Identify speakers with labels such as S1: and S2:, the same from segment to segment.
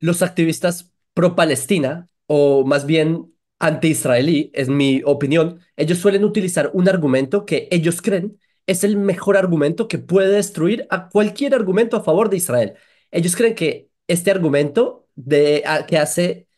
S1: los activistas pro-Palestina, o más bien anti-israelí, es mi opinión, ellos suelen utilizar un argumento que ellos creen es el mejor argumento que puede destruir a cualquier argumento a favor de Israel. Ellos creen que este argumento de, que hace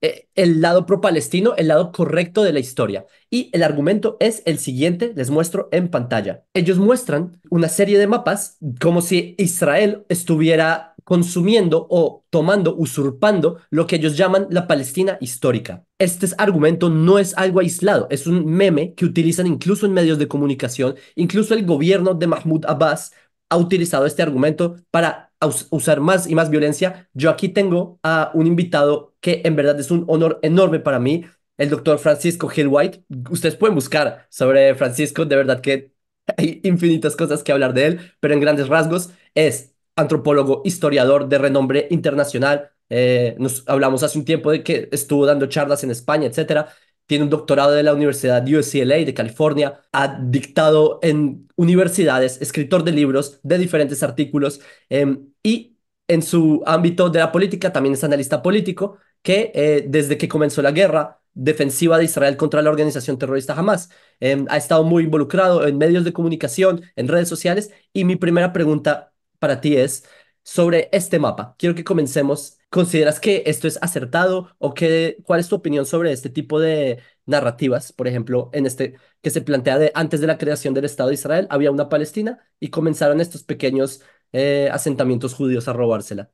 S1: eh, el lado pro-palestino, el lado correcto de la historia. Y el argumento es el siguiente, les muestro en pantalla. Ellos muestran una serie de mapas como si Israel estuviera consumiendo o tomando, usurpando lo que ellos llaman la Palestina histórica. Este argumento no es algo aislado, es un meme que utilizan incluso en medios de comunicación, incluso el gobierno de Mahmoud Abbas ha utilizado este argumento para usar más y más violencia. Yo aquí tengo a un invitado que en verdad es un honor enorme para mí, el doctor Francisco Hill White. Ustedes pueden buscar sobre Francisco, de verdad que hay infinitas cosas que hablar de él, pero en grandes rasgos es antropólogo, historiador de renombre internacional. Eh, nos hablamos hace un tiempo de que estuvo dando charlas en España, etcétera. Tiene un doctorado de la Universidad UCLA de California, ha dictado en universidades, escritor de libros, de diferentes artículos em, y en su ámbito de la política también es analista político que eh, desde que comenzó la guerra defensiva de Israel contra la organización terrorista Hamas. Em, ha estado muy involucrado en medios de comunicación, en redes sociales, y mi primera pregunta para ti es sobre este mapa. Quiero que comencemos. ¿Consideras que esto es acertado o que, cuál es tu opinión sobre este tipo de narrativas? Por ejemplo, en este que se plantea de antes de la creación del Estado de Israel había una Palestina y comenzaron estos pequeños eh, asentamientos judíos a robársela.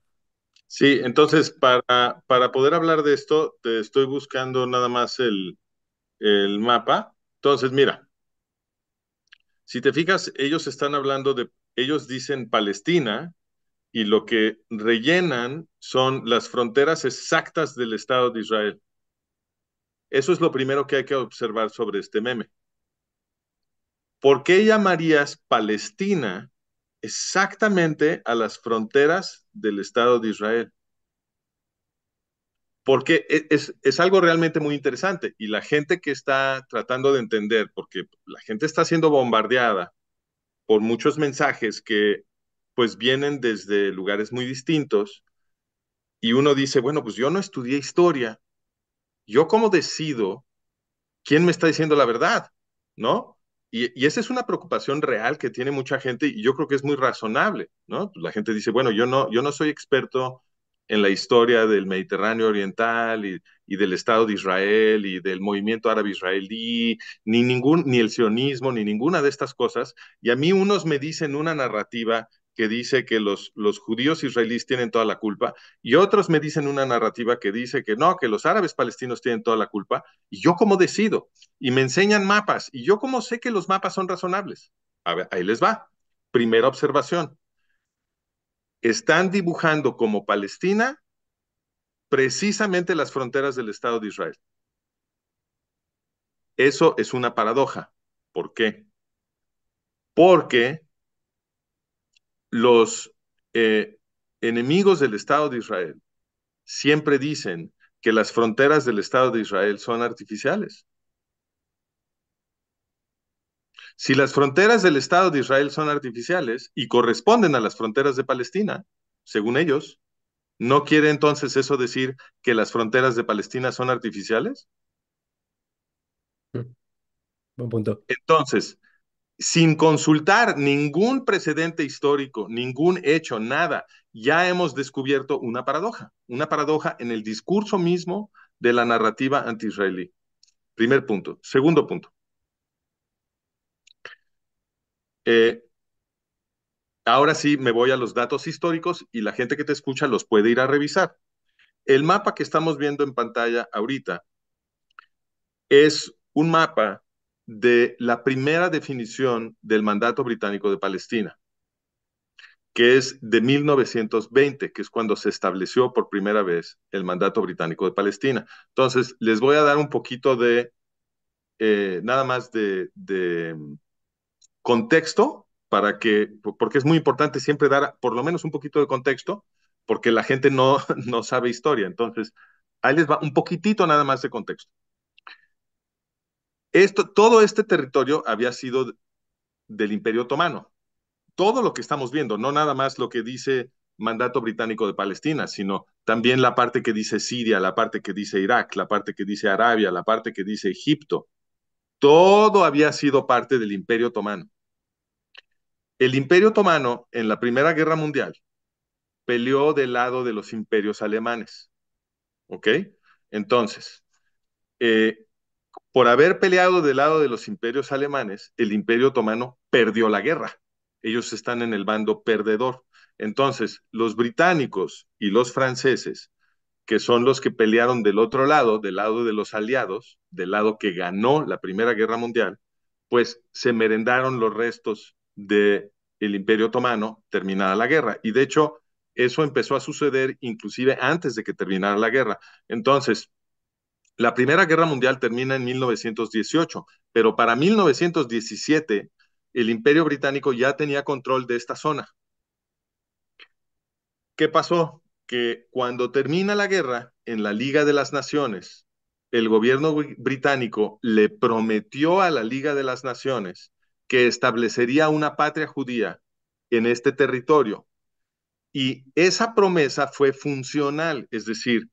S2: Sí, entonces para, para poder hablar de esto, te estoy buscando nada más el mapa. Entonces, mira, si te fijas, ellos están hablando de ellos dicen Palestina y lo que rellenan son las fronteras exactas del Estado de Israel. Eso es lo primero que hay que observar sobre este meme. ¿Por qué llamarías Palestina exactamente a las fronteras del Estado de Israel? porque e, es, algo realmente muy interesante y la gente que está tratando de entender, porque la gente está siendo bombardeada por muchos mensajes que pues vienen desde lugares muy distintos y uno dice, bueno, pues yo no estudié historia, yo cómo decido quién me está diciendo la verdad, ¿no? Y, esa es una preocupación real que tiene mucha gente y yo creo que es muy razonable, ¿no? Pues, la gente dice, bueno, yo no, yo no soy experto en la historia del Mediterráneo Oriental y, del Estado de Israel y del movimiento árabe israelí, ni, ningún, ni el sionismo, ni ninguna de estas cosas. Y a mí unos me dicen una narrativa que dice que los, los judíos israelíes tienen toda la culpa y otros me dicen una narrativa que dice que no, que los árabes palestinos tienen toda la culpa. ¿Y yo cómo decido? Y me enseñan mapas. ¿Y yo cómo sé que los mapas son razonables? A ver, ahí les va. Primera observación están dibujando como Palestina precisamente las fronteras del Estado de Israel. Eso es una paradoja. ¿Por qué? Porque los eh, enemigos del Estado de Israel siempre dicen que las fronteras del Estado de Israel son artificiales. Si las fronteras del Estado de Israel son artificiales y corresponden a las fronteras de Palestina, según ellos, ¿no quiere entonces eso decir que las fronteras de Palestina son artificiales? Mm, buen punto. Entonces, sin consultar ningún precedente histórico, ningún hecho, nada, ya hemos descubierto una paradoja, una paradoja en el discurso mismo de la narrativa anti-israelí. Primer punto. Segundo punto. Eh, ahora sí me voy a los datos históricos y la gente que te escucha los puede ir a revisar. El mapa que estamos viendo en pantalla ahorita es un mapa de la primera definición del mandato británico de Palestina, que es de 1920, que es cuando se estableció por primera vez el mandato británico de Palestina. Entonces, les voy a dar un poquito de, eh, nada más de contexto para que, porque es muy importante siempre dar por lo menos un poquito de contexto, porque la gente no, no sabe historia. Entonces, ahí les va un poquitito nada más de contexto. Esto, todo este territorio había sido del Imperio Otomano. Todo lo que estamos viendo, no nada más lo que dice mandato británico de Palestina, sino también la parte que dice Siria, la parte que dice Irak, la parte que dice Arabia, la parte que dice Egipto. Todo había sido parte del Imperio Otomano. El Imperio Otomano en la Primera Guerra Mundial peleó del lado de los imperios alemanes. ¿Ok? Entonces, eh, por haber peleado del lado de los imperios alemanes, el Imperio Otomano perdió la guerra. Ellos están en el bando perdedor. Entonces, los británicos y los franceses, que son los que pelearon del otro lado, del lado de los aliados, del lado que ganó la Primera Guerra Mundial, pues se merendaron los restos del el Imperio Otomano terminada la guerra. Y de hecho, eso empezó a suceder inclusive antes de que terminara la guerra. Entonces, la Primera Guerra Mundial termina en 1918, pero para 1917 el Imperio Británico ya tenía control de esta zona. ¿Qué pasó? Que cuando termina la guerra en la Liga de las Naciones, el gobierno británico le prometió a la Liga de las Naciones que establecería una patria judía en este territorio. Y esa promesa fue funcional, es decir,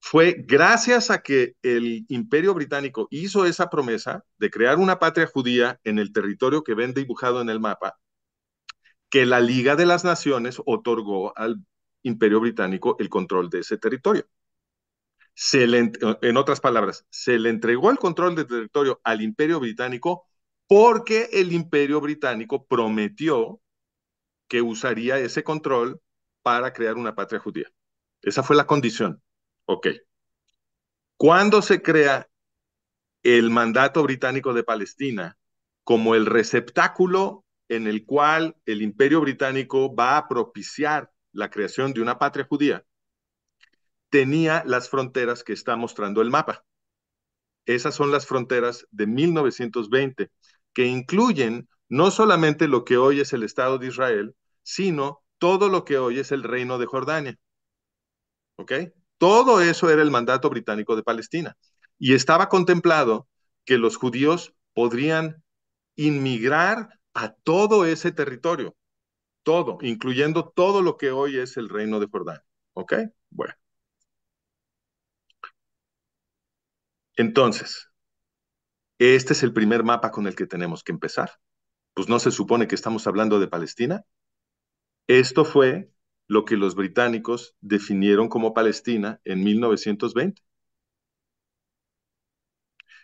S2: fue gracias a que el imperio británico hizo esa promesa de crear una patria judía en el territorio que ven dibujado en el mapa, que la Liga de las Naciones otorgó al imperio británico el control de ese territorio. Se en otras palabras, se le entregó el control del territorio al imperio británico porque el imperio británico prometió que usaría ese control para crear una patria judía. Esa fue la condición. Ok. Cuando se crea el mandato británico de Palestina como el receptáculo en el cual el imperio británico va a propiciar la creación de una patria judía, tenía las fronteras que está mostrando el mapa. Esas son las fronteras de 1920 que incluyen no solamente lo que hoy es el Estado de Israel, sino todo lo que hoy es el Reino de Jordania. ¿Ok? Todo eso era el mandato británico de Palestina. Y estaba contemplado que los judíos podrían inmigrar a todo ese territorio, todo, incluyendo todo lo que hoy es el reino de Jordania. ¿Ok? Bueno. Entonces, este es el primer mapa con el que tenemos que empezar. Pues no se supone que estamos hablando de Palestina. Esto fue lo que los británicos definieron como Palestina en 1920.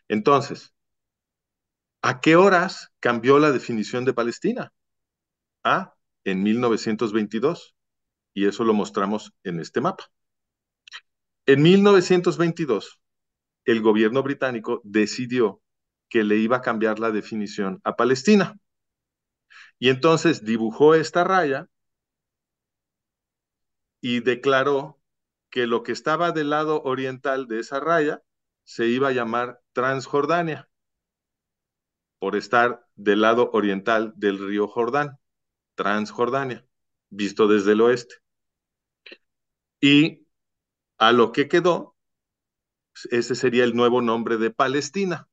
S2: Entonces, ¿a qué horas cambió la definición de Palestina? Ah, en 1922. Y eso lo mostramos en este mapa. En 1922, el gobierno británico decidió que le iba a cambiar la definición a Palestina. Y entonces dibujó esta raya y declaró que lo que estaba del lado oriental de esa raya se iba a llamar Transjordania, por estar del lado oriental del río Jordán, Transjordania, visto desde el oeste. Y a lo que quedó, ese sería el nuevo nombre de Palestina.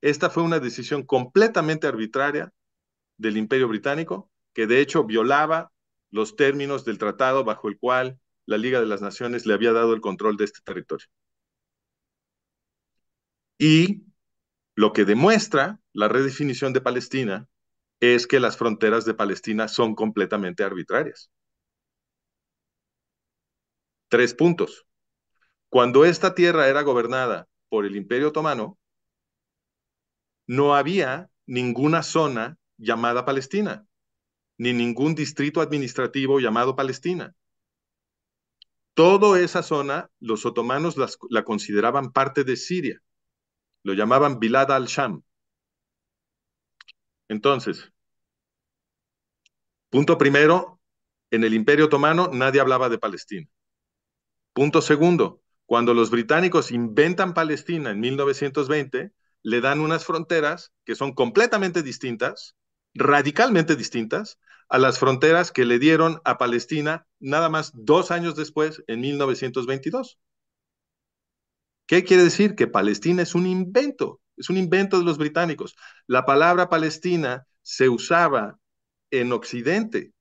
S2: Esta fue una decisión completamente arbitraria del Imperio Británico, que de hecho violaba los términos del tratado bajo el cual la Liga de las Naciones le había dado el control de este territorio. Y lo que demuestra la redefinición de Palestina es que las fronteras de Palestina son completamente arbitrarias. Tres puntos. Cuando esta tierra era gobernada por el Imperio Otomano, no había ninguna zona llamada Palestina, ni ningún distrito administrativo llamado Palestina. Toda esa zona, los otomanos la consideraban parte de Siria. Lo llamaban Bilad al-Sham. Entonces, punto primero, en el Imperio Otomano nadie hablaba de Palestina. Punto segundo, cuando los británicos inventan Palestina en 1920, le dan unas fronteras que son completamente distintas, radicalmente distintas, a las fronteras que le dieron a Palestina nada más dos años después, en 1922. ¿Qué quiere decir? Que Palestina es un invento, es un invento de los británicos. La palabra Palestina se usaba en Occidente.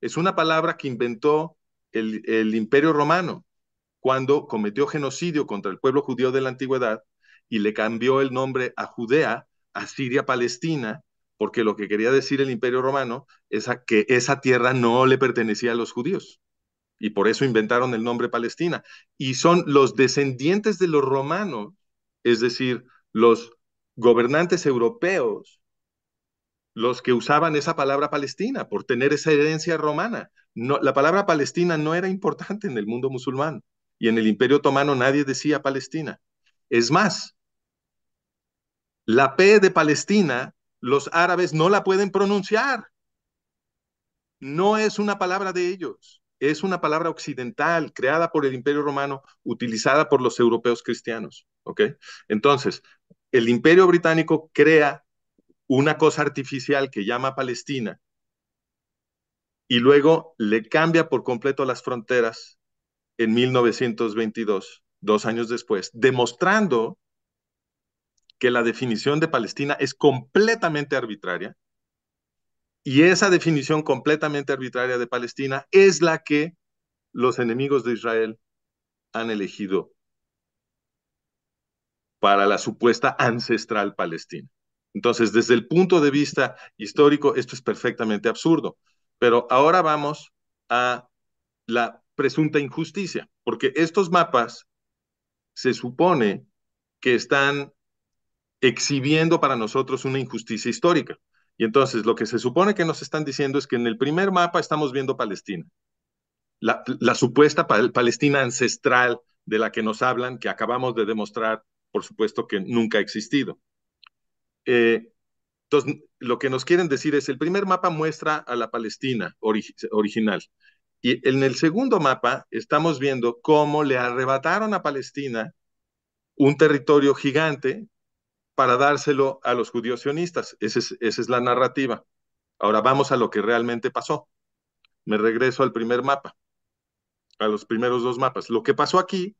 S2: Es una palabra que inventó el, el Imperio Romano cuando cometió genocidio contra el pueblo judío de la antigüedad y le cambió el nombre a Judea, a Siria Palestina, porque lo que quería decir el Imperio Romano es que esa tierra no le pertenecía a los judíos. Y por eso inventaron el nombre Palestina. Y son los descendientes de los romanos, es decir, los gobernantes europeos, los que usaban esa palabra Palestina por tener esa herencia romana. No, la palabra Palestina no era importante en el mundo musulmán y en el Imperio Otomano nadie decía Palestina. Es más, la P de Palestina, los árabes no la pueden pronunciar. No es una palabra de ellos, es una palabra occidental creada por el Imperio Romano, utilizada por los europeos cristianos. ¿ok? Entonces, el Imperio Británico crea una cosa artificial que llama Palestina y luego le cambia por completo las fronteras en 1922, dos años después, demostrando que la definición de Palestina es completamente arbitraria y esa definición completamente arbitraria de Palestina es la que los enemigos de Israel han elegido para la supuesta ancestral Palestina. Entonces, desde el punto de vista histórico, esto es perfectamente absurdo. Pero ahora vamos a la presunta injusticia, porque estos mapas se supone que están exhibiendo para nosotros una injusticia histórica. Y entonces lo que se supone que nos están diciendo es que en el primer mapa estamos viendo Palestina, la, supuesta Palestina ancestral de la que nos hablan, que acabamos de demostrar, por supuesto, que nunca ha existido. Eh, entonces, lo que nos quieren decir es, el primer mapa muestra a la Palestina original. Y en el segundo mapa estamos viendo cómo le arrebataron a Palestina un territorio gigante para dárselo a los judíos sionistas. Esa es, esa es la narrativa. Ahora vamos a lo que realmente pasó. Me regreso al primer mapa, a los primeros dos mapas. Lo que pasó aquí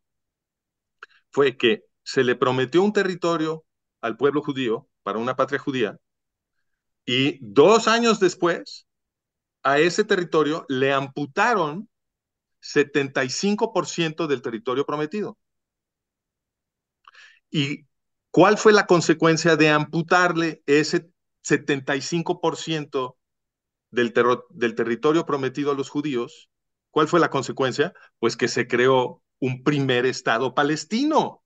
S2: fue que se le prometió un territorio al pueblo judío para una patria judía y dos años después a ese territorio le amputaron 75% del territorio prometido. Y ¿Cuál fue la consecuencia de amputarle ese 75% del, del territorio prometido a los judíos? ¿Cuál fue la consecuencia? Pues que se creó un primer Estado palestino.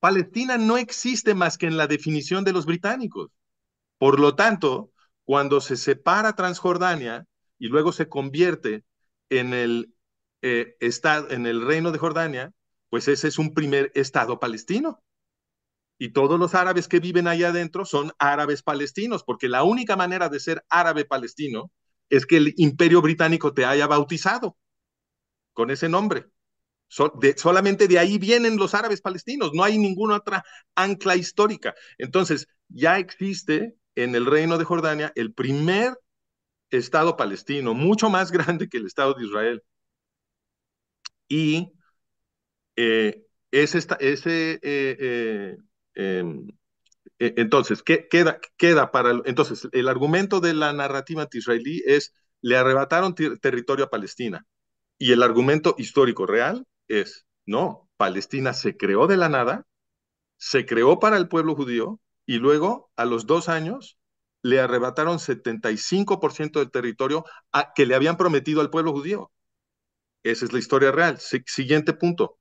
S2: Palestina no existe más que en la definición de los británicos. Por lo tanto, cuando se separa Transjordania y luego se convierte en el, eh, en el reino de Jordania, pues ese es un primer Estado palestino. Y todos los árabes que viven ahí adentro son árabes palestinos, porque la única manera de ser árabe palestino es que el imperio británico te haya bautizado con ese nombre. solamente de ahí vienen los árabes palestinos, no hay ninguna otra ancla histórica. Entonces, ya existe en el reino de Jordania el primer Estado palestino, mucho más grande que el Estado de Israel. Y eh, es esta, ese, eh, eh, em, e, entonces, ¿qué, queda, queda para... Entonces, el argumento de la narrativa israelí es, le arrebataron territorio a Palestina. Y el argumento histórico real es, no, Palestina se creó de la nada, se creó para el pueblo judío, y luego, a los dos años, le arrebataron 75% del territorio que le habían prometido al pueblo judío. Esa es la historia real. siguiente punto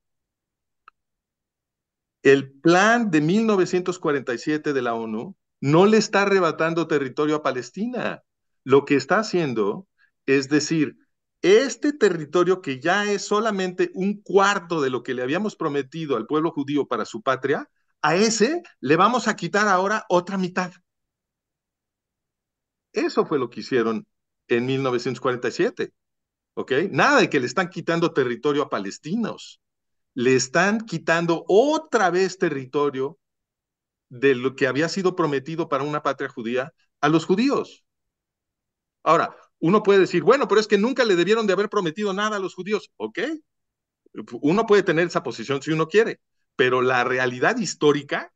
S2: el plan de 1947 de la ONU no le está arrebatando territorio a Palestina. Lo que está haciendo es decir, este territorio que ya es solamente un cuarto de lo que le habíamos prometido al pueblo judío para su patria, a ese le vamos a quitar ahora otra mitad. Eso fue lo que hicieron en 1947. ¿Ok? Nada de que le están quitando territorio a palestinos le están quitando otra vez territorio de lo que había sido prometido para una patria judía a los judíos. Ahora, uno puede decir, bueno, pero es que nunca le debieron de haber prometido nada a los judíos. Ok, uno puede tener esa posición si uno quiere, pero la realidad histórica,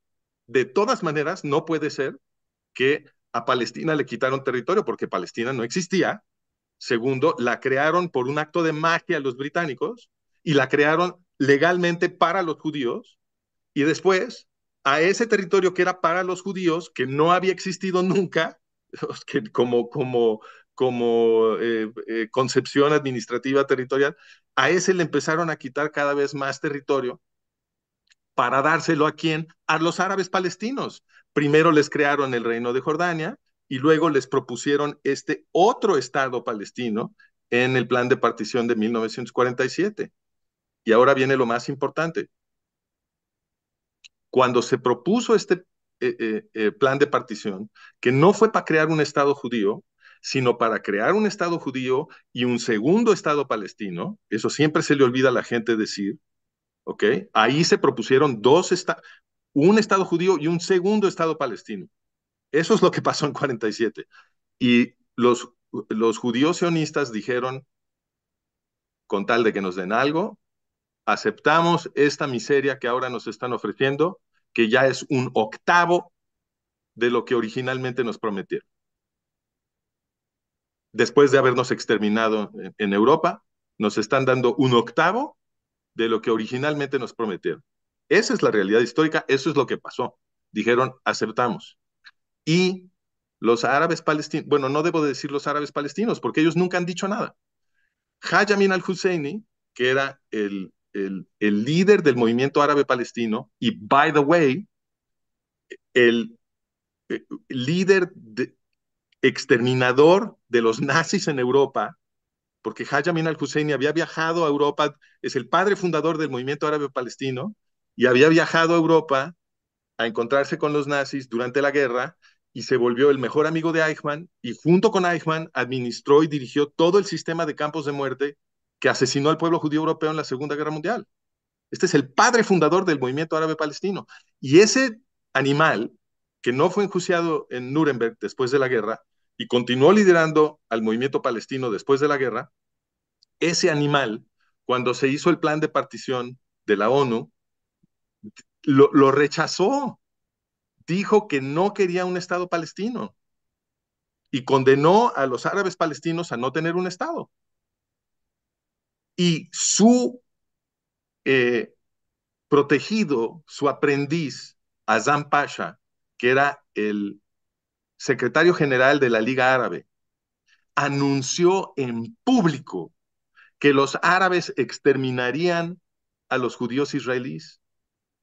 S2: de todas maneras, no puede ser que a Palestina le quitaron territorio porque Palestina no existía. Segundo, la crearon por un acto de magia los británicos y la crearon legalmente para los judíos y después a ese territorio que era para los judíos, que no había existido nunca, como, como, eh, eh, concepción administrativa territorial, a ese le empezaron a quitar cada vez más territorio para dárselo a quién? A los árabes palestinos. Primero les crearon el reino de Jordania y luego les propusieron este otro estado palestino en el plan de partición de 1947. Y ahora viene lo más importante. Cuando se propuso este eh, eh, eh, plan de partición, que no fue para crear un Estado judío, sino para crear un Estado judío y un segundo Estado palestino, eso siempre se le olvida a la gente decir, ¿ok? Ahí se propusieron dos estados, un Estado judío y un segundo Estado palestino. Eso es lo que pasó en 47. Y los, los judíos sionistas dijeron, con tal de que nos den algo, aceptamos esta miseria que ahora nos están ofreciendo, que ya es un octavo de lo que originalmente nos prometieron. Después de habernos exterminado en Europa, nos están dando un octavo de lo que originalmente nos prometieron. Esa es la realidad histórica, eso es lo que pasó. Dijeron, aceptamos. Y los árabes palestinos, bueno, no debo decir los árabes palestinos, porque ellos nunca han dicho nada. Hayamin al-Husseini, que era el el, líder del movimiento árabe palestino y, by the way, el, eh, líder exterminador de los nazis en Europa, porque Amin al-Husseini había viajado a Europa, es el padre fundador del movimiento árabe palestino, y había viajado a Europa a encontrarse con los nazis durante la guerra y se volvió el mejor amigo de Eichmann y junto con Eichmann administró y dirigió todo el sistema de campos de muerte que asesinó al pueblo judío europeo en la Segunda Guerra Mundial. Este es el padre fundador del movimiento árabe palestino. Y ese animal, que no fue enjuiciado en Nuremberg después de la guerra y continuó liderando al movimiento palestino después de la guerra, ese animal, cuando se hizo el plan de partición de la ONU, lo, lo rechazó. Dijo que no quería un Estado palestino y condenó a los árabes palestinos a no tener un Estado y su eh, protegido, su aprendiz, Azam Pasha, que era el secretario general de la Liga Árabe, anunció en público que los árabes exterminarían a los judíos israelíes,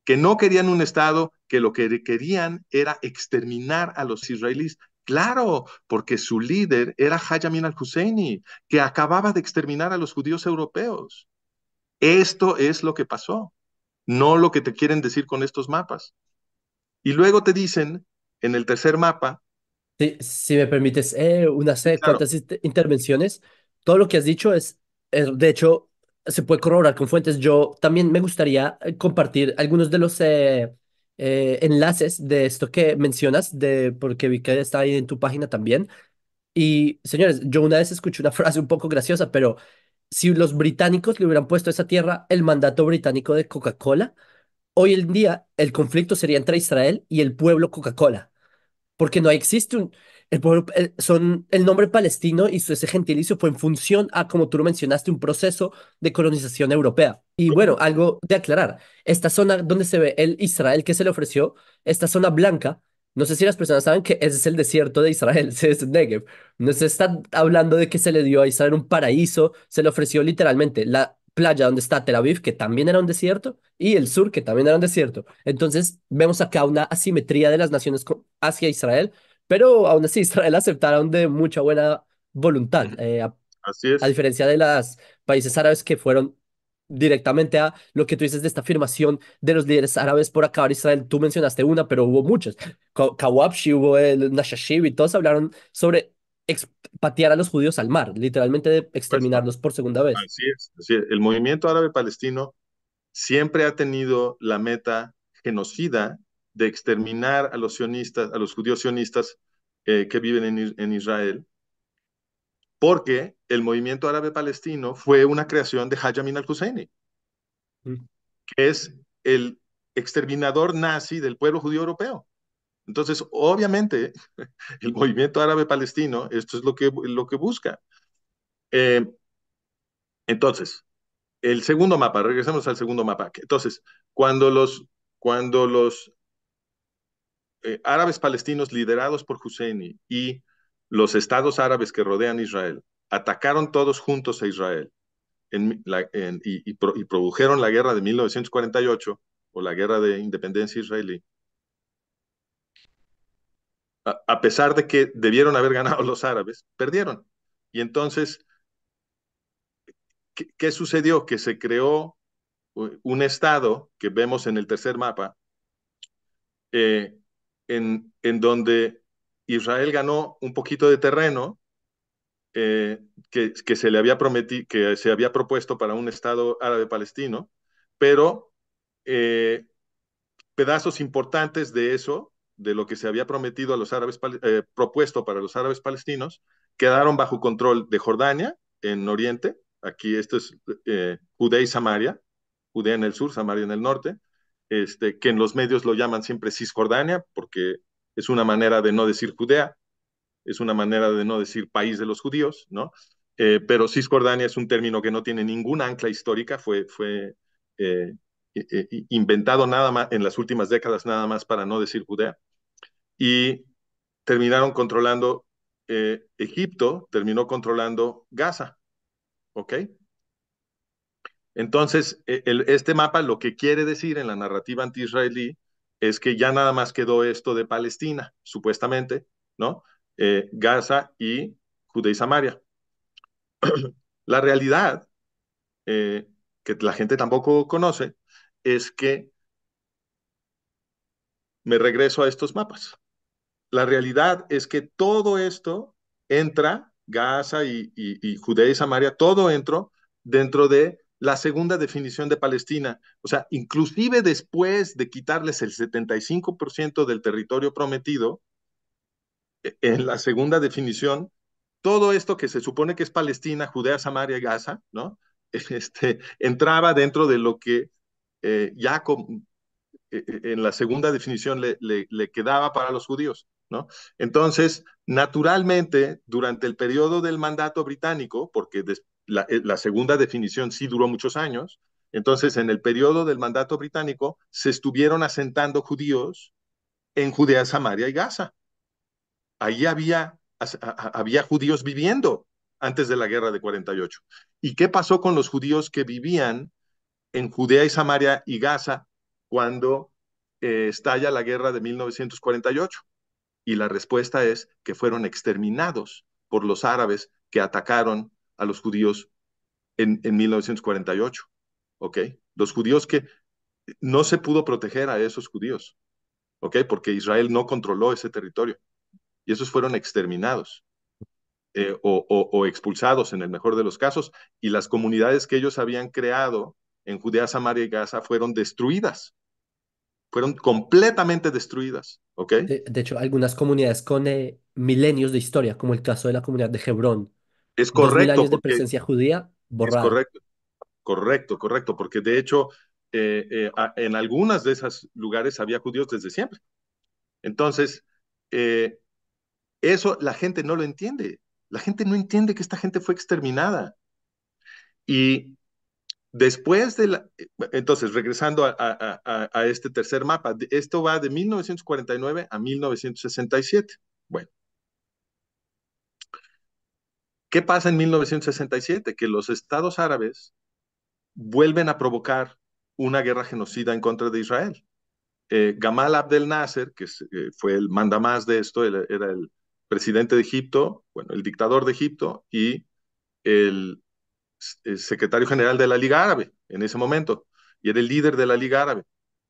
S2: que no querían un Estado, que lo que querían era exterminar a los israelíes. Claro, porque su líder era Hayamin al-Husseini, que acababa de exterminar a los judíos europeos. Esto es lo que pasó, no lo que te quieren decir con estos mapas. Y luego te dicen, en el tercer mapa...
S1: si me permites, eh, unas claro. cuantas intervenciones. Todo lo que has dicho es, eh, de hecho, se puede corroborar con fuentes. Yo también me gustaría eh, compartir algunos de los... Eh, eh, enlaces de esto que mencionas, de, porque vi que está ahí en tu página también. Y señores, yo una vez escuché una frase un poco graciosa, pero si los británicos le hubieran puesto a esa tierra el mandato británico de Coca-Cola, hoy en día el conflicto sería entre Israel y el pueblo Coca-Cola, porque no existe un, el son, el nombre palestino y su, ese gentilicio fue en función a, como tú lo mencionaste, un proceso de colonización europea. Y bueno, algo de aclarar, esta zona donde se ve el Israel que se le ofreció, esta zona blanca, no sé si las personas saben que ese es el desierto de Israel, es Negev. No se está hablando de que se le dio a Israel un paraíso, se le ofreció literalmente la playa donde está Tel Aviv, que también era un desierto, y el sur, que también era un desierto. Entonces, vemos acá una asimetría de las naciones hacia Israel pero aún así, Israel aceptaron de mucha buena voluntad. Eh, a,
S2: así es. a diferencia
S1: de los países árabes que fueron directamente a lo que tú dices de esta afirmación de los líderes árabes por acabar Israel. Tú mencionaste una, pero hubo muchas. Kawabshi, hubo el Nashashib y todos hablaron sobre patear a los judíos al mar, literalmente de pues, exterminarlos por segunda vez. así
S2: es. El movimiento árabe palestino siempre ha tenido la meta genocida de exterminar a los sionistas, a los judíos sionistas eh, que viven en, Israel, porque el movimiento árabe palestino fue una creación de Hajjamin al-Husseini, mm. que es el exterminador nazi del pueblo judío europeo. Entonces, obviamente, el movimiento árabe palestino, esto es lo que, lo que busca. Eh, entonces, el segundo mapa, regresamos al segundo mapa. Entonces, cuando los, cuando los eh, árabes palestinos liderados por Husseini y los estados árabes que rodean Israel atacaron todos juntos a Israel y, produjeron la guerra de 1948 o la guerra de independencia israelí, a, pesar de que debieron haber ganado los árabes, perdieron. Y entonces, ¿qué, sucedió? Que se creó eh, un estado que vemos en el tercer mapa, eh, en, donde Israel ganó un poquito de terreno eh, que, se le había que se había propuesto para un Estado árabe palestino, pero eh, pedazos importantes de eso, de lo que se había prometido a los árabes, eh, propuesto para los árabes palestinos, quedaron bajo control de Jordania en Oriente, aquí esto es Judea y Samaria, Judea en el sur, Samaria en el norte, este, que en los medios lo llaman siempre Cisjordania, porque es una manera de no decir Judea, es una manera de no decir país de los judíos, ¿no? Eh, pero Cisjordania es un término que no tiene ninguna ancla histórica, fue, fue eh, inventado nada más en las últimas décadas nada más para no decir Judea. Y terminaron controlando, eh, Egipto terminó controlando Gaza, ¿ok? Entonces, e, este mapa lo que quiere decir en la narrativa anti-israelí es que ya nada más quedó esto de Palestina, supuestamente, ¿no? Eh, Gaza y Judea y Samaria. la realidad, eh, que la gente tampoco conoce, es que me regreso a estos mapas. La realidad es que todo esto entra, Gaza y, y Judea y Samaria, todo entró dentro de la segunda definición de Palestina. O sea, inclusive después de quitarles el 75% del territorio prometido, e, en la segunda definición, todo esto que se supone que es Palestina, Judea, Samaria y Gaza, ¿no? Este, entraba dentro de lo que eh, ya e, e, en la segunda definición le, quedaba para los judíos. ¿No? Entonces, naturalmente, durante el periodo del mandato británico, porque después eh, la, segunda definición sí duró muchos años. Entonces, en el periodo del mandato británico, se estuvieron asentando judíos en Judea, Samaria y Gaza. Ahí había, había judíos viviendo antes de la guerra de 48. ¿Y qué pasó con los judíos que vivían en Judea y Samaria y Gaza cuando eh, estalla la guerra de 1948? Y la respuesta es que fueron exterminados por los árabes que atacaron a los judíos en, en 1948. ¿Ok? Los judíos que no se pudo proteger a esos judíos. ¿Ok? Porque Israel no controló ese territorio. Y esos fueron exterminados. Eh, o, expulsados en el mejor de los casos, y las comunidades que ellos habían creado en Judea, Samaria y Gaza fueron destruidas, fueron completamente destruidas, ¿ok? De,
S1: hecho, algunas comunidades con eh, milenios de historia, como el caso de la comunidad de Hebrón,
S2: es correcto. años de presencia
S1: judía borrada.
S2: correcto, correcto, correcto, porque de hecho eh, eh, en algunas de esos lugares había judíos desde siempre. Entonces, eh, eso la gente no lo entiende. La gente no entiende que esta gente fue exterminada. Y después de la... Entonces, regresando a, a este tercer mapa, esto va de 1949 a 1967. Bueno, ¿Qué pasa en 1967? Que los estados árabes vuelven a provocar una guerra genocida en contra de Israel. Eh, Gamal Abdel Nasser, que eh, fue el mandamás de esto, era el presidente de Egipto, bueno, el dictador de Egipto y el, el eh, secretario general de la Liga Árabe en ese momento, y era el líder de la Liga Árabe.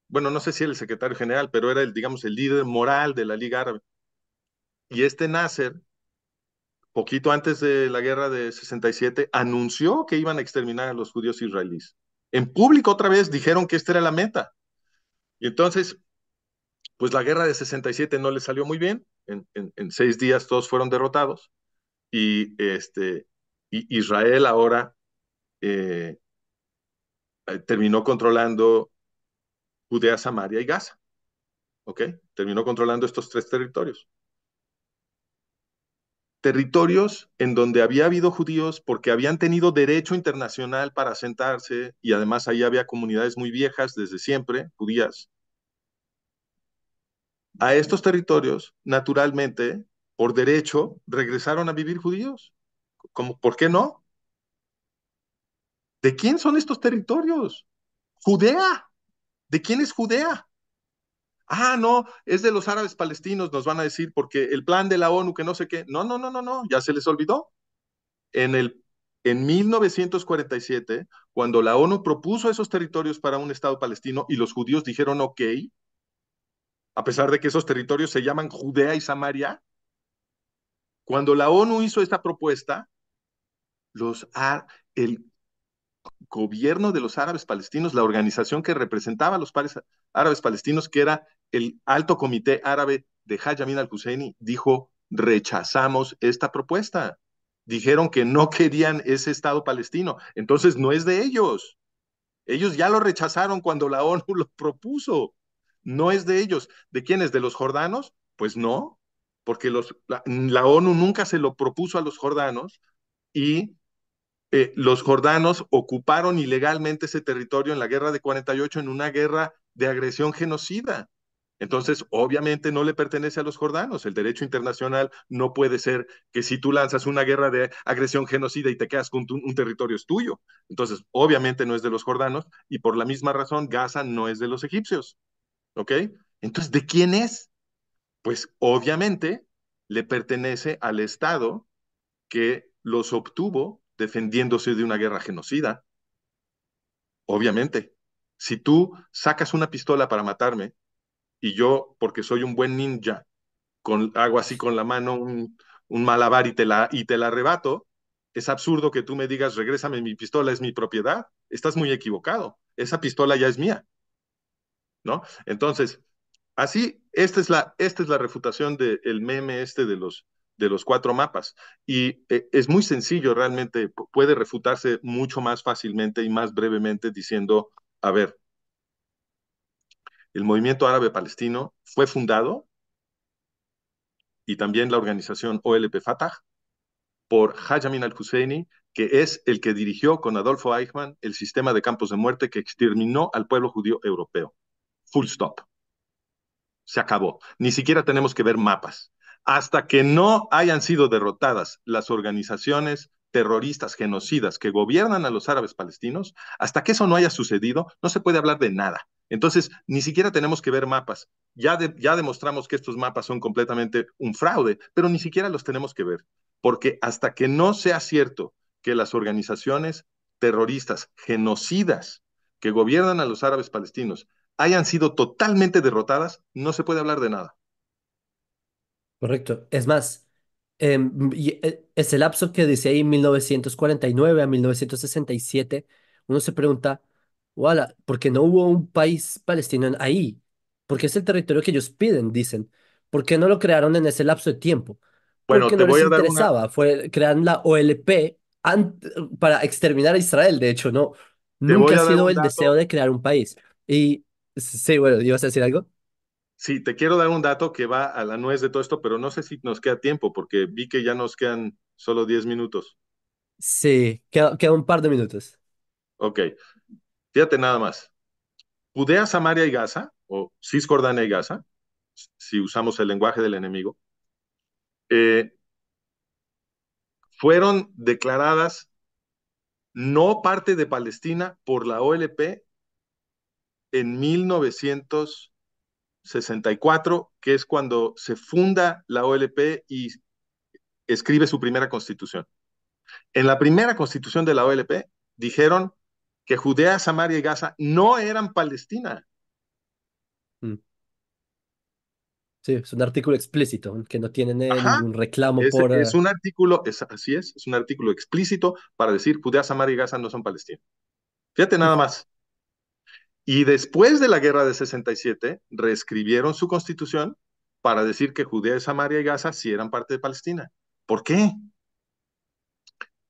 S2: Bueno, no sé si era el secretario general, pero era el, digamos, el líder moral de la Liga Árabe. Y este Nasser poquito antes de la guerra de 67, anunció que iban a exterminar a los judíos israelíes. En público otra vez dijeron que esta era la meta. Y entonces, pues la guerra de 67 no le salió muy bien. En, seis días todos fueron derrotados. Y, este, Israel ahora eh, eh, terminó controlando Judea, Samaria y Gaza. ¿Ok? Terminó controlando estos tres territorios territorios en donde había habido judíos porque habían tenido derecho internacional para asentarse y además ahí había comunidades muy viejas desde siempre, judías. A estos territorios, naturalmente, por derecho, regresaron a vivir judíos. ¿Por qué no? ¿De quién son estos territorios? Judea. ¿De quién es Judea? Ah, no, es de los árabes palestinos, nos van a decir, porque el plan de la ONU, que no sé qué. No, no, no, no, no, ya se les olvidó. En, el, en 1947, cuando la ONU propuso esos territorios para un Estado palestino y los judíos dijeron ok, a pesar de que esos territorios se llaman Judea y Samaria, cuando la ONU hizo esta propuesta, los, ah, el, gobierno de los árabes palestinos, la organización que representaba a los árabes palestinos, que era el Alto Comité Árabe de Hayamin al-Husseini, dijo, rechazamos esta propuesta. Dijeron que no querían ese Estado palestino. Entonces no es de ellos. Ellos ya lo rechazaron cuando la ONU lo propuso. No es de ellos. ¿De quiénes? ¿De los jordanos? Pues no, porque los, la ONU nunca se lo propuso a los jordanos y eh, los jordanos ocuparon ilegalmente ese territorio en la guerra de 48, en una guerra de agresión genocida. Entonces, obviamente no le pertenece a los jordanos. El derecho internacional no puede ser que si tú lanzas una guerra de agresión genocida y te quedas con un territorio es tuyo. Entonces, obviamente no es de los jordanos y por la misma razón Gaza no es de los egipcios. ¿Ok? Entonces, ¿de quién es? Pues obviamente le pertenece al Estado que los obtuvo defendiéndose de una guerra genocida. Obviamente, si tú sacas una pistola para matarme y yo, porque soy un buen ninja, con, hago así con la mano un, malabar y te, la, y te la arrebato, es absurdo que tú me digas, regrésame mi pistola, es mi propiedad. Estás muy equivocado. Esa pistola ya es mía. ¿No? Entonces, así, esta es la, esta es la refutación del meme este de los, de los cuatro mapas. Y eh, es muy sencillo, realmente puede refutarse mucho más fácilmente y más brevemente diciendo, a ver, el movimiento árabe palestino fue fundado y también la organización OLP Fatah por Hajamin al-Husseini, que es el que dirigió con Adolfo Eichmann el sistema de campos de muerte que exterminó al pueblo judío europeo. Full stop. Se acabó. Ni siquiera tenemos que ver mapas. Hasta que no hayan sido derrotadas las organizaciones terroristas, genocidas que gobiernan a los árabes palestinos, hasta que eso no haya sucedido, no se puede hablar de nada. Entonces, ni siquiera tenemos que ver mapas. Ya, ya demostramos que estos mapas son completamente un fraude, pero ni siquiera los tenemos que ver, porque hasta que no sea cierto que las organizaciones terroristas, genocidas, que gobiernan a los árabes palestinos, hayan sido totalmente derrotadas, no se puede hablar de nada.
S1: Correcto. Es más, em, eh, ese lapso que dice ahí 1949 a 1967, uno se pregunta, wala, ¿por qué no hubo un país palestino ahí? Porque es el territorio que ellos piden, dicen. ¿Por qué no lo crearon en ese lapso de tiempo? Bueno, Porque te no Fue, crear la OLP para exterminar a Israel. De hecho, no.
S2: Nunca ha sido el deseo
S1: de crear un país. Y sí, bueno, ¿ibas a decir algo?
S2: Sí, te quiero dar un dato que va a la nuez de todo esto, pero no sé si nos queda tiempo, porque vi que ya nos quedan solo 10 minutos.
S1: Sí, queda, un par de minutos.
S2: Ok, fíjate nada más. Judea, Samaria y Gaza, o Cisjordania y Gaza, si usamos el lenguaje del enemigo, eh, fueron declaradas no parte de Palestina por la OLP en 1900. 64, que es cuando se funda la OLP y escribe su primera constitución. En la primera constitución de la OLP dijeron que Judea, Samaria y Gaza no eran Palestina.
S1: Mm. Sí, es un artículo explícito que no tienen ningún reclamo es, por. Es eh,
S2: un artículo, es, así es, es un artículo explícito para decir Judea, Samaria y Gaza no son Palestina. Fíjate nada más. Y después de la guerra de 67, reescribieron su constitución para decir que Judea, Samaria y Gaza sí eran parte de Palestina. ¿Por qué?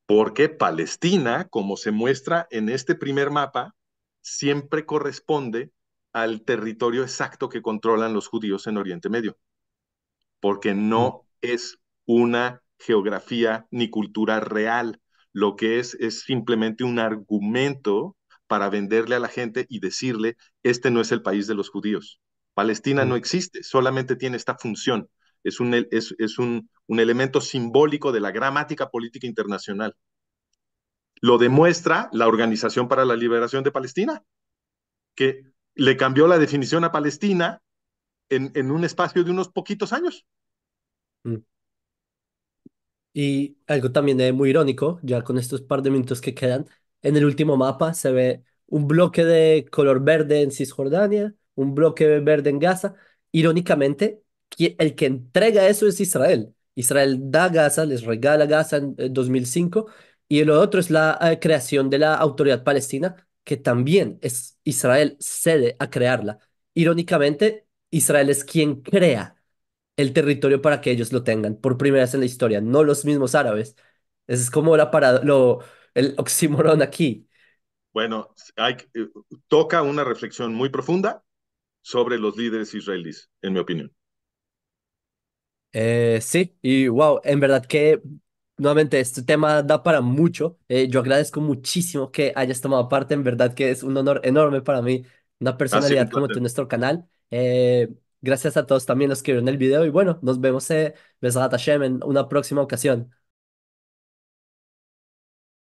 S2: Porque Palestina, como se muestra en este primer mapa, siempre corresponde al territorio exacto que controlan los judíos en Oriente Medio. Porque no mm. es una geografía ni cultura real. Lo que es es simplemente un argumento para venderle a la gente y decirle, este no es el país de los judíos. Palestina no existe, solamente tiene esta función. Es un, es, un, un elemento simbólico de la gramática política internacional. Lo demuestra la Organización para la Liberación de Palestina, que le cambió la definición a Palestina en, un espacio de unos poquitos años.
S1: Mm. Y algo también eh, muy irónico, ya con estos par de minutos que quedan, en el último mapa se ve un bloque de color verde en Cisjordania, un bloque verde en Gaza. Irónicamente, el que entrega eso es Israel. Israel da Gaza, les regala Gaza en 2005, y el otro es la eh, creación de la autoridad palestina, que también es Israel cede a crearla. Irónicamente, Israel es quien crea el territorio para que ellos lo tengan por primera vez en la historia, no los mismos árabes. Es como la parada, lo, el oxímoron aquí? Bueno,
S2: hay, eh, toca una reflexión muy profunda sobre los líderes israelíes, en mi opinión.
S1: Eh, sí, y wow, en verdad que nuevamente este tema da para mucho. Eh, yo agradezco muchísimo que hayas tomado parte, en verdad que es un honor enorme para mí, una ah, personalidad como tú en nuestro canal. gracias a todos también los que vieron el video y bueno, nos vemos, eh, en una próxima ocasión.